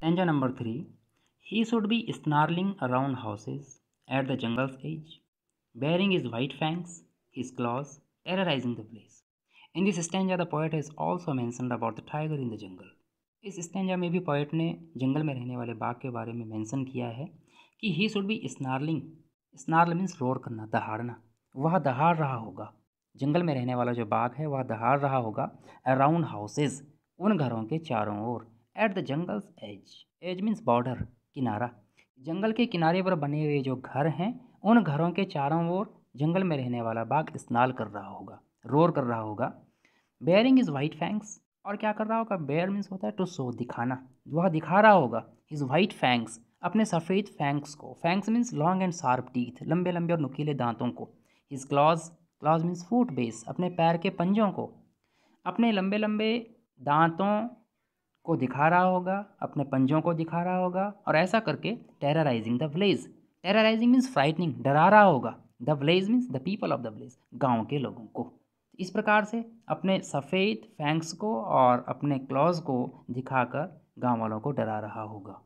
टेंजा number three he should be snarling around houses at the jungle's edge baring his white fangs his claws terrorising the place in this stanza the poet is also mention about the tiger in the jungle इस stanza में भी poet ने जंगल में रहने वाले बाघ के बारे में मैंसन किया है कि he should be snarling snarl means roar करना दहाड़ना वह दहाड़ रहा होगा जंगल में रहने वाला जो बाघ है वह दहाड़ रहा होगा अराउंड हाउसेज उन घरों के चारों ओर at the jungle's edge edge means border किनारा जंगल के किनारे पर बने हुए जो घर हैं उन घरों के चारों ओर जंगल में रहने वाला बाघ स्नान कर रहा होगा रोर कर रहा होगा बेयरिंग इज़ वाइट फैंक्स और क्या कर रहा होगा बेयर मीन्स होता है टू शो दिखाना वह दिखा रहा होगा हिज वाइट फैंक्स अपने सफ़ेद फैंक्स को fangs means long and sharp teeth लंबे लंबे और नुकीले दांतों को his claws claws means foot base अपने पैर के पंजों को अपने लंबे लंबे दांतों को दिखा रहा होगा अपने पंजों को दिखा रहा होगा और ऐसा करके terrorising the village terrorising means frightening डरा रहा होगा the village means the people of the village गाँव के लोगों को इस प्रकार से अपने सफ़ेद फैंक्स को और अपने क्लॉज को दिखाकर गांव वालों को डरा रहा होगा